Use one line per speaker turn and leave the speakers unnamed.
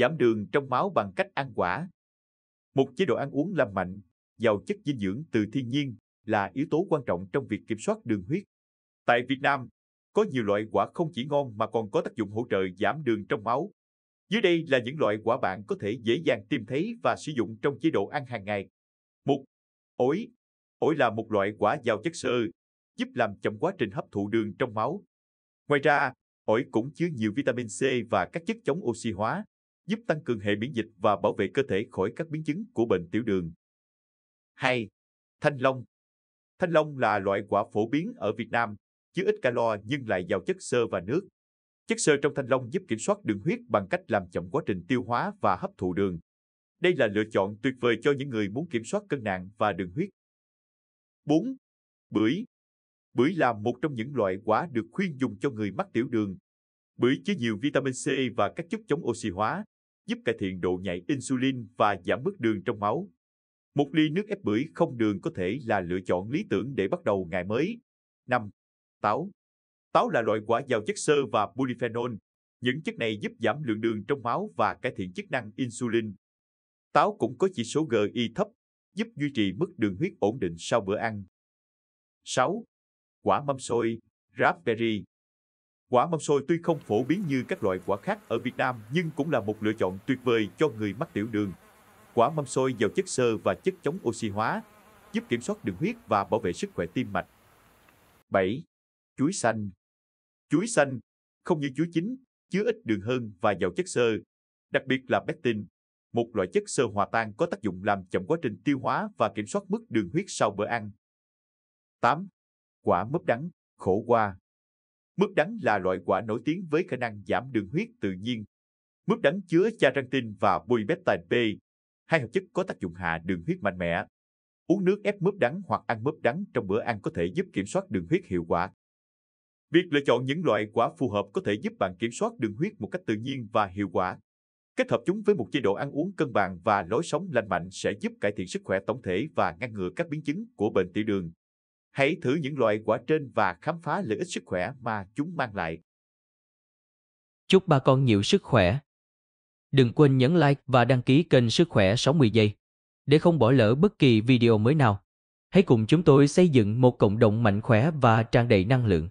giảm đường trong máu bằng cách ăn quả. Một chế độ ăn uống lành mạnh, giàu chất dinh dưỡng từ thiên nhiên là yếu tố quan trọng trong việc kiểm soát đường huyết. Tại Việt Nam, có nhiều loại quả không chỉ ngon mà còn có tác dụng hỗ trợ giảm đường trong máu. Dưới đây là những loại quả bạn có thể dễ dàng tìm thấy và sử dụng trong chế độ ăn hàng ngày. 1. Ổi Ổi là một loại quả giàu chất xơ, giúp làm chậm quá trình hấp thụ đường trong máu. Ngoài ra, ổi cũng chứa nhiều vitamin C và các chất chống oxy hóa, giúp tăng cường hệ miễn dịch và bảo vệ cơ thể khỏi các biến chứng của bệnh tiểu đường. 2. Thanh long Thanh long là loại quả phổ biến ở Việt Nam, chứa ít calo nhưng lại giàu chất xơ và nước. Chất xơ trong thanh long giúp kiểm soát đường huyết bằng cách làm chậm quá trình tiêu hóa và hấp thụ đường. Đây là lựa chọn tuyệt vời cho những người muốn kiểm soát cân nặng và đường huyết. 4. Bưởi Bưởi là một trong những loại quả được khuyên dùng cho người mắc tiểu đường. Bưởi chứa nhiều vitamin C và các chất chống oxy hóa, giúp cải thiện độ nhạy insulin và giảm mức đường trong máu. Một ly nước ép bưởi không đường có thể là lựa chọn lý tưởng để bắt đầu ngày mới. 5. Táo Táo là loại quả giàu chất xơ và polyphenol. Những chất này giúp giảm lượng đường trong máu và cải thiện chức năng insulin. Táo cũng có chỉ số GI thấp, giúp duy trì mức đường huyết ổn định sau bữa ăn. 6. Quả mâm xôi, raspberry. Quả mâm xôi tuy không phổ biến như các loại quả khác ở Việt Nam nhưng cũng là một lựa chọn tuyệt vời cho người mắc tiểu đường. Quả mâm xôi giàu chất xơ và chất chống oxy hóa, giúp kiểm soát đường huyết và bảo vệ sức khỏe tim mạch. 7. Chuối xanh Chuối xanh, không như chuối chín, chứa ít đường hơn và giàu chất xơ, đặc biệt là pectin, một loại chất xơ hòa tan có tác dụng làm chậm quá trình tiêu hóa và kiểm soát mức đường huyết sau bữa ăn. 8. Quả mướp đắng, khổ qua Mướp đắng là loại quả nổi tiếng với khả năng giảm đường huyết tự nhiên. Mướp đắng chứa charantin và polypeptide B, hai hợp chất có tác dụng hạ đường huyết mạnh mẽ. Uống nước ép mướp đắng hoặc ăn mướp đắng trong bữa ăn có thể giúp kiểm soát đường huyết hiệu quả. Việc lựa chọn những loại quả phù hợp có thể giúp bạn kiểm soát đường huyết một cách tự nhiên và hiệu quả. Kết hợp chúng với một chế độ ăn uống cân bằng và lối sống lành mạnh sẽ giúp cải thiện sức khỏe tổng thể và ngăn ngừa các biến chứng của bệnh tiểu đường. Hãy thử những loại quả trên và khám phá lợi ích sức khỏe mà chúng mang lại.
Chúc ba con nhiều sức khỏe. Đừng quên nhấn like và đăng ký kênh Sức khỏe 60 giây để không bỏ lỡ bất kỳ video mới nào. Hãy cùng chúng tôi xây dựng một cộng đồng mạnh khỏe và tràn đầy năng lượng.